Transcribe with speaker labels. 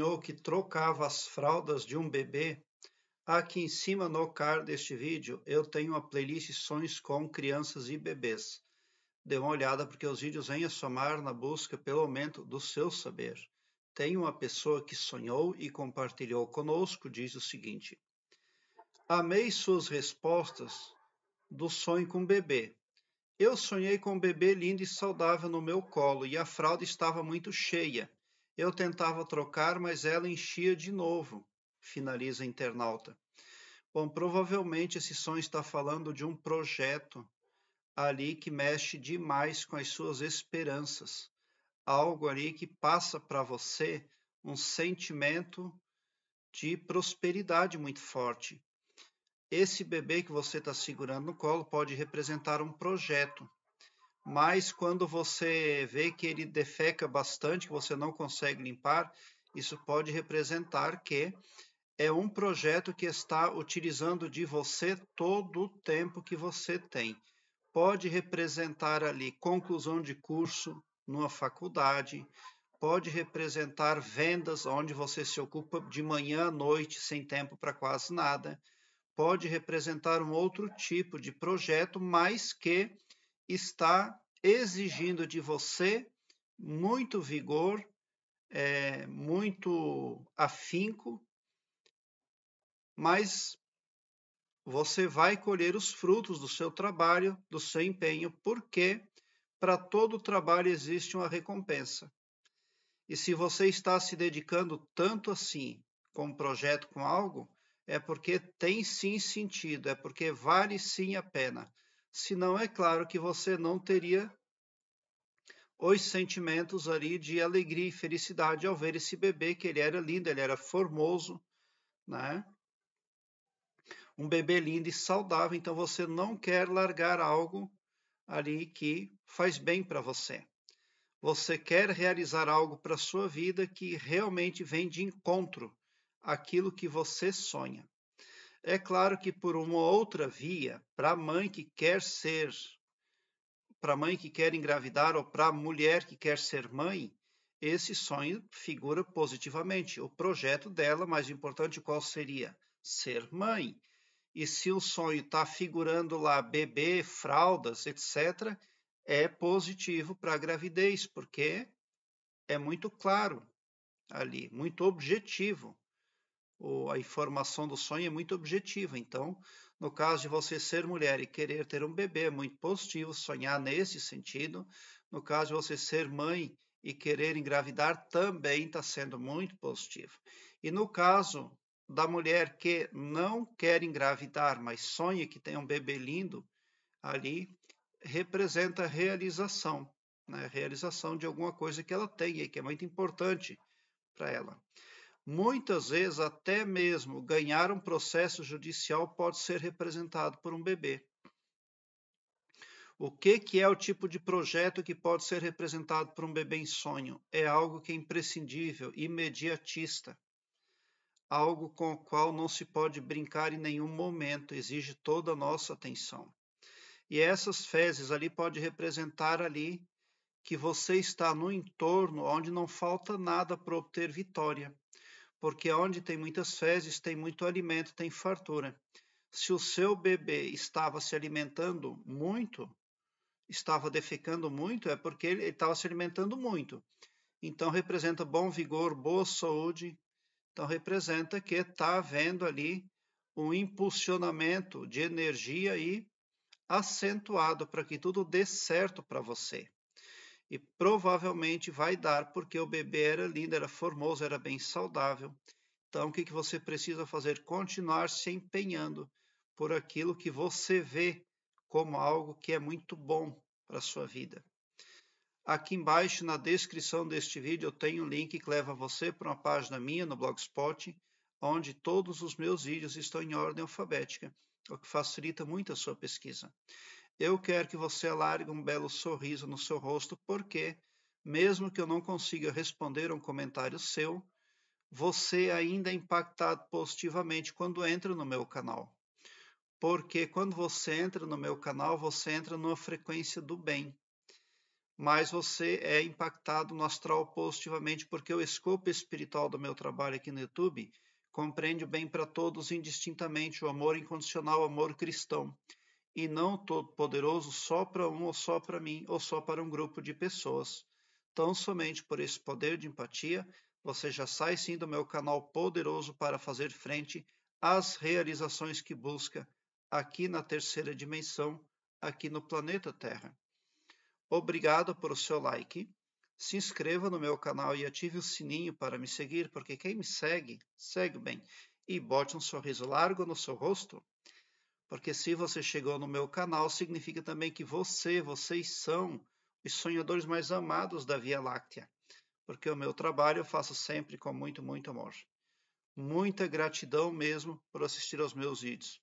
Speaker 1: senhor que trocava as fraldas de um bebê, aqui em cima no card deste vídeo eu tenho uma playlist Sonhos com Crianças e Bebês. Dê uma olhada porque os vídeos vêm a somar na busca pelo aumento do seu saber. Tem uma pessoa que sonhou e compartilhou conosco, diz o seguinte: Amei suas respostas do sonho com bebê. Eu sonhei com um bebê lindo e saudável no meu colo e a fralda estava muito cheia. Eu tentava trocar, mas ela enchia de novo, finaliza a internauta. Bom, provavelmente esse som está falando de um projeto ali que mexe demais com as suas esperanças. Algo ali que passa para você um sentimento de prosperidade muito forte. Esse bebê que você está segurando no colo pode representar um projeto mas quando você vê que ele defeca bastante, que você não consegue limpar, isso pode representar que é um projeto que está utilizando de você todo o tempo que você tem. Pode representar ali conclusão de curso numa faculdade, pode representar vendas onde você se ocupa de manhã à noite sem tempo para quase nada, pode representar um outro tipo de projeto, mas que está exigindo de você muito vigor, é, muito afinco, mas você vai colher os frutos do seu trabalho, do seu empenho, porque para todo trabalho existe uma recompensa. E se você está se dedicando tanto assim com um projeto, com algo, é porque tem sim sentido, é porque vale sim a pena senão é claro que você não teria os sentimentos ali de alegria e felicidade ao ver esse bebê, que ele era lindo, ele era formoso, né? Um bebê lindo e saudável, então você não quer largar algo ali que faz bem para você. Você quer realizar algo para sua vida que realmente vem de encontro àquilo que você sonha. É claro que por uma outra via, para a mãe que quer ser, para a mãe que quer engravidar ou para a mulher que quer ser mãe, esse sonho figura positivamente. O projeto dela, mais importante, qual seria? Ser mãe. E se o sonho está figurando lá bebê, fraldas, etc., é positivo para a gravidez, porque é muito claro ali, muito objetivo o, a informação do sonho é muito objetiva. Então, no caso de você ser mulher e querer ter um bebê, é muito positivo sonhar nesse sentido. No caso de você ser mãe e querer engravidar, também está sendo muito positivo. E no caso da mulher que não quer engravidar, mas sonha que tem um bebê lindo ali, representa realização, né? realização de alguma coisa que ela tem e que é muito importante para ela. Muitas vezes, até mesmo ganhar um processo judicial pode ser representado por um bebê. O que, que é o tipo de projeto que pode ser representado por um bebê em sonho? É algo que é imprescindível, imediatista. Algo com o qual não se pode brincar em nenhum momento, exige toda a nossa atenção. E essas fezes ali pode representar ali que você está no entorno onde não falta nada para obter vitória porque onde tem muitas fezes, tem muito alimento, tem fartura. Se o seu bebê estava se alimentando muito, estava defecando muito, é porque ele estava se alimentando muito. Então, representa bom vigor, boa saúde. Então, representa que está havendo ali um impulsionamento de energia e acentuado para que tudo dê certo para você e provavelmente vai dar, porque o bebê era lindo, era formoso, era bem saudável. Então, o que, que você precisa fazer? Continuar se empenhando por aquilo que você vê como algo que é muito bom para a sua vida. Aqui embaixo, na descrição deste vídeo, eu tenho um link que leva você para uma página minha no Blogspot, onde todos os meus vídeos estão em ordem alfabética, o que facilita muito a sua pesquisa. Eu quero que você alargue um belo sorriso no seu rosto, porque, mesmo que eu não consiga responder um comentário seu, você ainda é impactado positivamente quando entra no meu canal. Porque quando você entra no meu canal, você entra numa frequência do bem. Mas você é impactado no astral positivamente, porque o escopo espiritual do meu trabalho aqui no YouTube compreende o bem para todos indistintamente, o amor incondicional, o amor cristão e não todo-poderoso só para um ou só para mim ou só para um grupo de pessoas. Tão somente por esse poder de empatia, você já sai sim do meu canal poderoso para fazer frente às realizações que busca aqui na terceira dimensão, aqui no planeta Terra. Obrigado por o seu like. Se inscreva no meu canal e ative o sininho para me seguir, porque quem me segue, segue bem. E bote um sorriso largo no seu rosto. Porque se você chegou no meu canal, significa também que você, vocês são os sonhadores mais amados da Via Láctea. Porque o meu trabalho eu faço sempre com muito, muito amor. Muita gratidão mesmo por assistir aos meus vídeos.